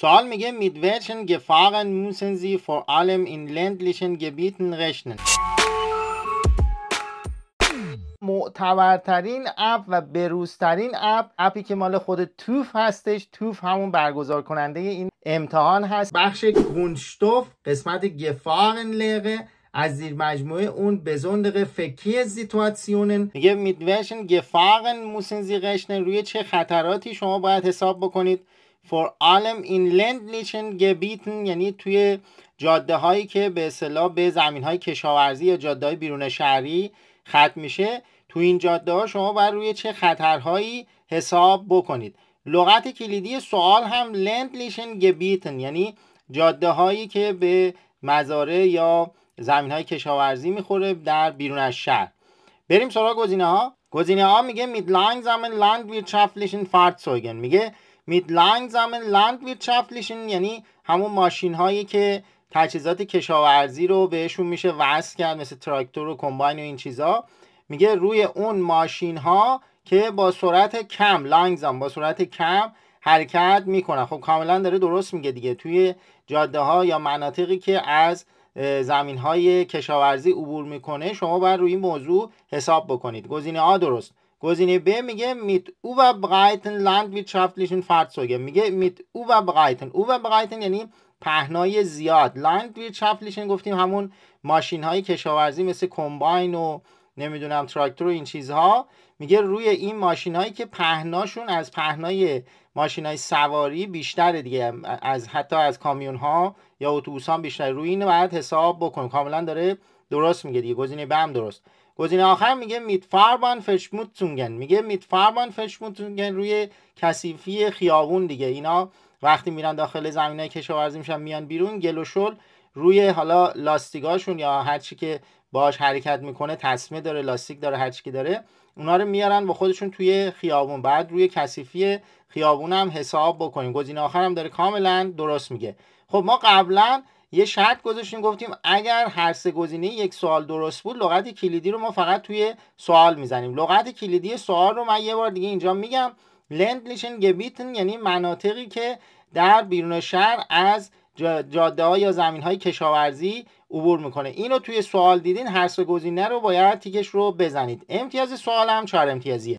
سوال میگه mit welchen Gefahren müssen Sie vor allem in ländlichen Gebieten rechnen معتبرترین اپ و بروزترین اپ اپی که مال خود توف هستش توف همون برگزار کننده این امتحان هست بخش گونشتوف قسمت گفارن لغه از زیر مجموعه اون بزندق فکی سیتواسیونن میگه میدوشن گفارن موسن زیغشن روی چه خطراتی شما باید حساب بکنید آلم این لند ländlichen گبیتن یعنی توی جاده هایی که به اصطلاح به زمین های کشاورزی یا جاده های بیرون شهری ختم میشه تو این جاده ها شما بر روی چه خطرهایی حساب بکنید لغت کلیدی سوال هم لیشن گبیتن یعنی جاده هایی که به مزاره یا زمین های کشاورزی میخوره در بیرون از شهر بریم سراغ گزینه ها گزینه ها میگه میدلاین زمین لاند ویر میگه mit langsamen landwirtschaftlichen یعنی همون ماشین هایی که تجهیزات کشاورزی رو بهشون میشه وصل کرد مثل تراکتور و کمباین و این چیزا میگه روی اون ماشین ها که با سرعت کم لانگزام با سرعت کم حرکت میکنن خب کاملا داره درست میگه دیگه توی جاده ها یا مناطقی که از زمین های کشاورزی عبور میکنه شما باید روی این موضوع حساب بکنید گزینه ها درست گزینه ب میگه او و überbreiten landwirtschaftlichen Fahrzeuge میگه او و überbreiten یعنی پهنای زیاد لیشن گفتیم همون ماشین های کشاورزی مثل کمباین و نمیدونم تراکتور و این چیزها میگه روی این ماشین هایی که پهناشون از پهنای ماشین های سواری بیشتره دیگه از حتی از کامیون ها یا اتوبوس ها بیشتر روی این باید حساب بکن کاملا داره درست میگه دیگه گزینه به هم درست گزینه آخر میگه میت فاربان تونگن میگه میت فاربان تونگن روی کثیفی خیابون دیگه اینا وقتی میرن داخل زمینه کشاورزی میشن میان بیرون گل شل روی حالا لاستیکاشون یا هر چی که باش حرکت میکنه تسمه داره لاستیک داره هر چی که داره اونا رو میارن و خودشون توی خیابون بعد روی کثیفی خیابون هم حساب بکنیم گزینه آخر هم داره کاملا درست میگه خب ما قبلا یه شرط گذاشتیم گفتیم اگر هر سه گزینه یک سوال درست بود لغت کلیدی رو ما فقط توی سوال میزنیم لغت کلیدی سوال رو من یه بار دیگه اینجا میگم لندلیشن گبیتن یعنی مناطقی که در بیرون شهر از جاده ها یا زمین های کشاورزی عبور میکنه اینو توی سوال دیدین هر سه گزینه رو باید تیکش رو بزنید امتیاز سوال هم چهار امتیازیه